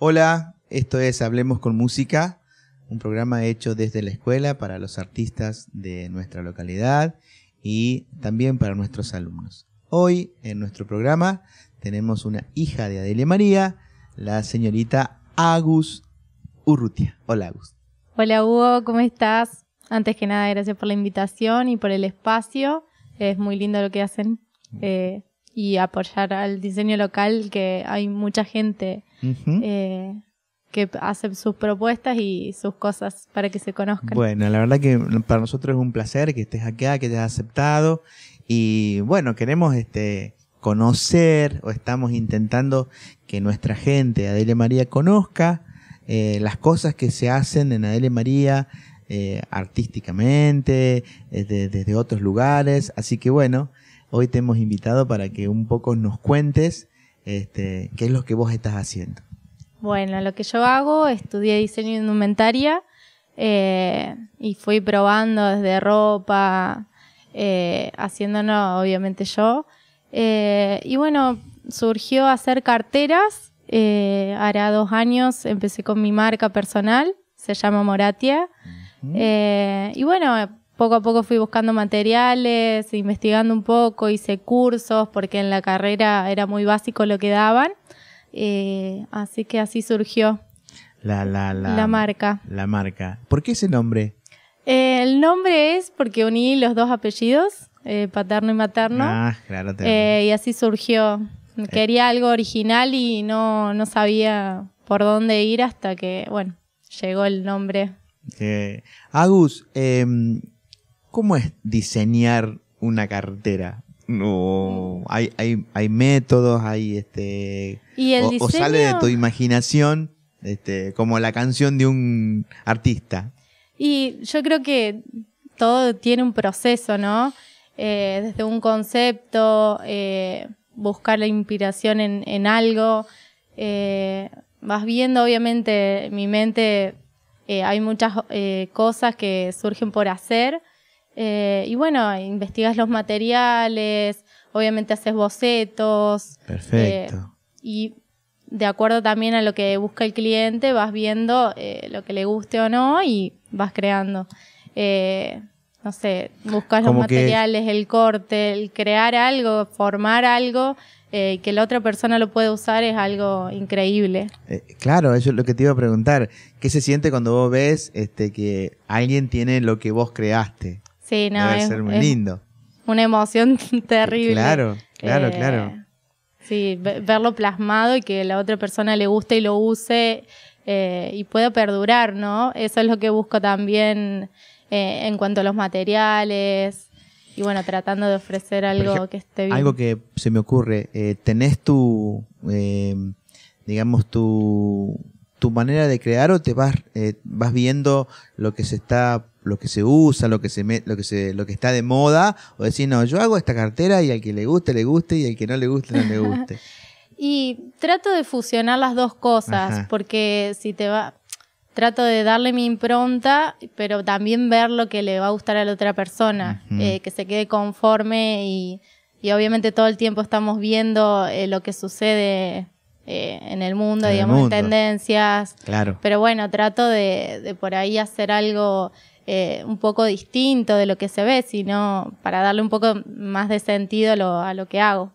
Hola, esto es Hablemos con Música, un programa hecho desde la escuela para los artistas de nuestra localidad y también para nuestros alumnos. Hoy en nuestro programa tenemos una hija de Adelia María, la señorita Agus Urrutia. Hola Agus. Hola Hugo, ¿cómo estás? Antes que nada, gracias por la invitación y por el espacio. Es muy lindo lo que hacen. Eh, y apoyar al diseño local, que hay mucha gente eh, que hace sus propuestas y sus cosas para que se conozcan. Bueno, la verdad que para nosotros es un placer que estés acá, que te has aceptado y bueno, queremos este conocer o estamos intentando que nuestra gente, Adele María, conozca eh, las cosas que se hacen en Adele María eh, artísticamente, desde otros lugares. Así que bueno, hoy te hemos invitado para que un poco nos cuentes este, qué es lo que vos estás haciendo. Bueno, lo que yo hago, estudié diseño de indumentaria eh, y fui probando desde ropa, haciéndonos eh, haciéndolo obviamente yo. Eh, y bueno, surgió hacer carteras. hará dos años empecé con mi marca personal, se llama Moratia. y bueno, poco a poco fui buscando materiales, investigando un poco, hice cursos, porque en la carrera era muy básico lo que daban. Eh, así que así surgió la, la, la, la, marca. La marca. ¿Por qué ese nombre? Eh, el nombre es porque uní los dos apellidos, eh, paterno y materno. Ah, claro. y así surgió. Quería algo original y no, no sabía por dónde ir hasta que, bueno, llegó el nombre. Agus, em, ¿Cómo es diseñar una cartera? hay, métodos, hay este... o, sale de tu imaginación, este, como la canción de un artista. Y yo creo que todo tiene un proceso, ¿no? Eh, desde un concepto, eh, buscar la inspiración en, algo. Eh, vas viendo, obviamente, en mi mente, hay muchas cosas que surgen por hacer eh, y bueno, investigas los materiales, obviamente haces bocetos. Perfecto. Eh, y de acuerdo también a lo que busca el cliente, vas viendo eh, lo que le guste o no y vas creando. no sé, buscas los materiales, el corte, el crear algo, formar algo. que la otra persona lo puede usar es algo increíble. claro, eso es lo que te iba a preguntar. ¿Qué se siente cuando vos ves este, que alguien tiene lo que vos creaste? Sí, no, es, lindo. Una emoción terrible. Claro, claro, eh, claro. Sí, verlo plasmado y que la otra persona le guste y lo use eh, y pueda perdurar, ¿no? Eso es lo que busco también eh, en cuanto a los materiales y bueno, tratando de ofrecer algo que esté bien. Algo que se me ocurre, ¿tenés tu, digamos, tu, tu manera de crear o te vas, vas viendo lo que se está lo que se usa, lo que se, lo que se lo que está de moda, o decir, no, yo hago esta cartera y al que le guste, le guste, y al que no le guste, no le guste. y trato de fusionar las dos cosas, porque si te va, trato de darle mi impronta, pero también ver lo que le va a gustar a la otra persona, eh, que se quede conforme y, y, obviamente todo el tiempo estamos viendo eh, lo que sucede eh, en el mundo, digamos, tendencias. Claro. Pero bueno, trato de, de por ahí hacer algo eh, un poco distinto de lo que se ve, sino para darle un poco más de sentido a lo, que hago.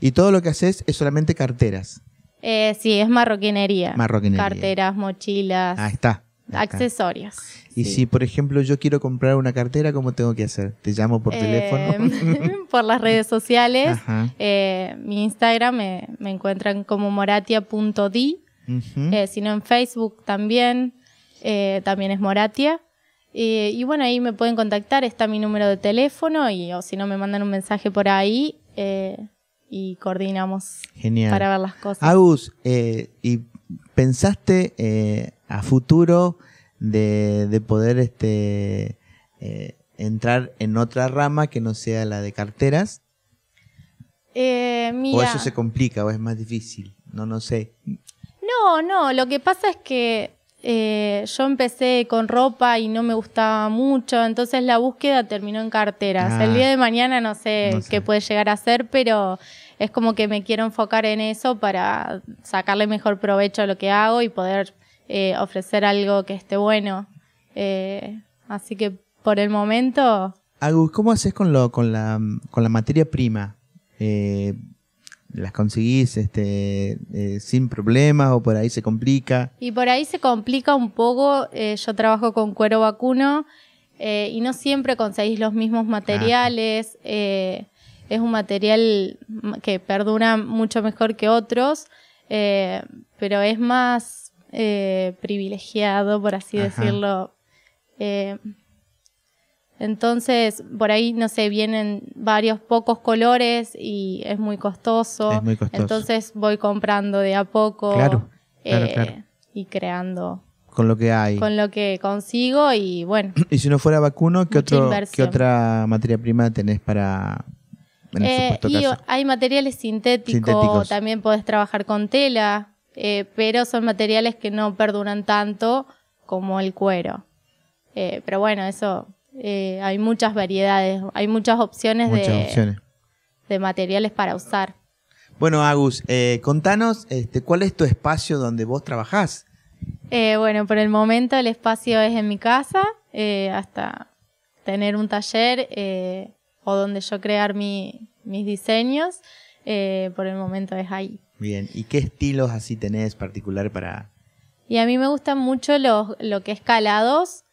y todo lo que haces es solamente carteras. Eh, sí, es marroquinería. Marroquinería. Carteras, mochilas. está. Accesorios. Y si, por ejemplo, yo quiero comprar una cartera, ¿cómo tengo que hacer? ¿Te llamo por eh, teléfono? por las redes sociales. Eh, mi Instagram me, encuentran como moratia.di. sino en Facebook también, también es Moratia. Eh, y bueno, ahí me pueden contactar, está mi número de teléfono y o si no me mandan un mensaje por ahí eh, y coordinamos para ver las cosas. Agus, eh, ¿y pensaste a futuro de, poder este entrar en otra rama que no sea la de carteras? ¿O eso se complica o es más difícil? No, no sé. No, no, lo que pasa es que eh, yo empecé con ropa y no me gustaba mucho, entonces la búsqueda terminó en carteras. el ah. día de mañana no sé, qué puede llegar a ser, pero es como que me quiero enfocar en eso para sacarle mejor provecho a lo que hago y poder eh, ofrecer algo que esté bueno. Eh, así que por el momento... ¿cómo haces con, lo, con, la, con la materia prima? las conseguís este, eh, sin problemas o por ahí se complica. Y por ahí se complica un poco, eh, yo trabajo con cuero vacuno eh, y no siempre conseguís los mismos materiales, es un material que perdura mucho mejor que otros, pero es más privilegiado, por así decirlo. Entonces, por ahí, no sé, vienen varios pocos colores y es muy costoso. Es muy costoso. Entonces voy comprando de a poco. Eh, y creando. Con lo que hay. Con lo que consigo y bueno. Y si no fuera vacuno, ¿qué, otra materia prima tenés para...? En eh, y caso? hay materiales sintéticos. También podés trabajar con tela, eh, pero son materiales que no perduran tanto como el cuero. pero bueno, eso eh, hay muchas variedades, hay muchas opciones, de, materiales para usar. Bueno, Agus, eh, contanos este, cuál es tu espacio donde vos trabajás. Eh, bueno, por el momento el espacio es en mi casa, hasta tener un taller o donde yo crear mis diseños, por el momento es ahí. Bien, ¿y qué estilos así tenés particular para...? Y a mí me gustan mucho los, lo que es calados,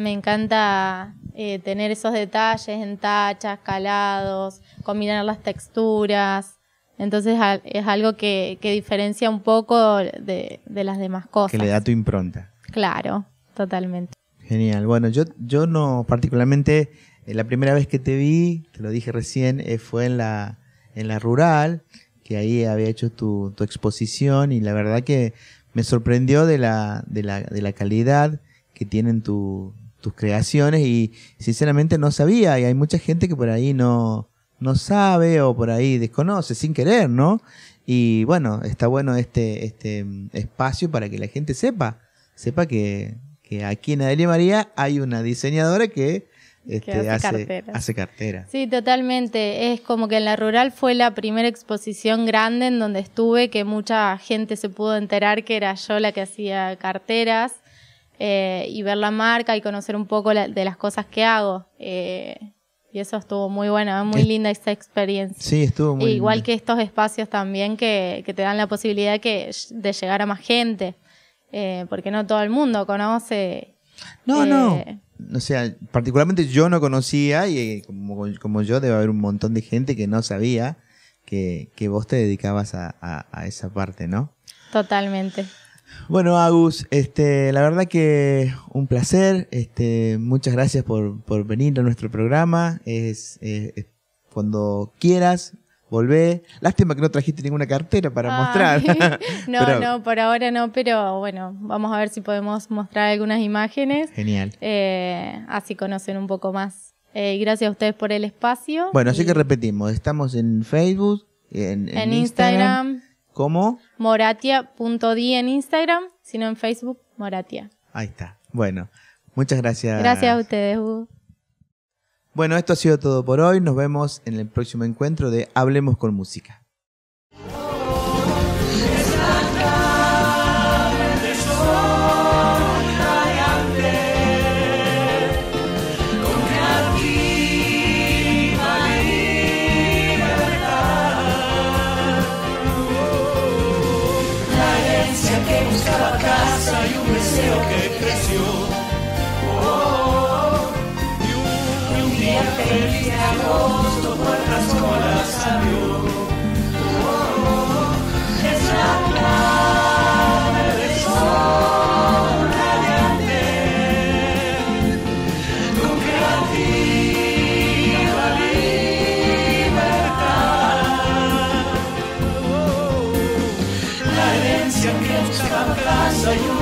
me encanta eh, tener esos detalles en tachas, calados, combinar las texturas. Entonces es algo que, diferencia un poco de, las demás cosas. Que le da tu impronta. Claro, totalmente. Genial. Bueno, yo, yo no particularmente, eh, la primera vez que te vi, te lo dije recién, eh, fue en la, en la rural, que ahí había hecho tu, tu exposición y la verdad que me sorprendió de la, de la, de la calidad que tienen tu, tus creaciones y sinceramente no sabía y hay mucha gente que por ahí no, no sabe o por ahí desconoce sin querer, ¿no? Y bueno, está bueno este, este mm, espacio para que la gente sepa, sepa que, aquí en Adelia María hay una diseñadora que, este, hace, hace, cartera. Sí, totalmente. Es como que en la rural fue la primera exposición grande en donde estuve, que mucha gente se pudo enterar que era yo la que hacía carteras. Eh, y ver la marca y conocer un poco de las cosas que hago. Eh, y eso estuvo muy bueno, ¿eh? muy linda esa experiencia. Sí, estuvo Igual que estos espacios también que, te dan la posibilidad que, de llegar a más gente, porque no todo el mundo conoce. No, no. O sea, particularmente yo no conocía y como, yo debe haber un montón de gente que no sabía que, que vos te dedicabas a, a esa parte, ¿no? Totalmente. Bueno, Agus, este, la verdad que un placer. Este, muchas gracias por, venir a nuestro programa. Es, cuando quieras, volvé. Lástima que no trajiste ninguna cartera para mostrar. no, no, por ahora no, pero bueno, vamos a ver si podemos mostrar algunas imágenes. Genial. Eh, así conocen un poco más. Eh, gracias a ustedes por el espacio. Bueno, así que repetimos, estamos en Facebook, en, Instagram como moratia.di en Instagram, sino en Facebook Moratia. Ahí está. Bueno, muchas gracias. Gracias a ustedes, Bueno, esto ha sido todo por hoy. Nos vemos en el próximo encuentro de Hablemos con Música. 在。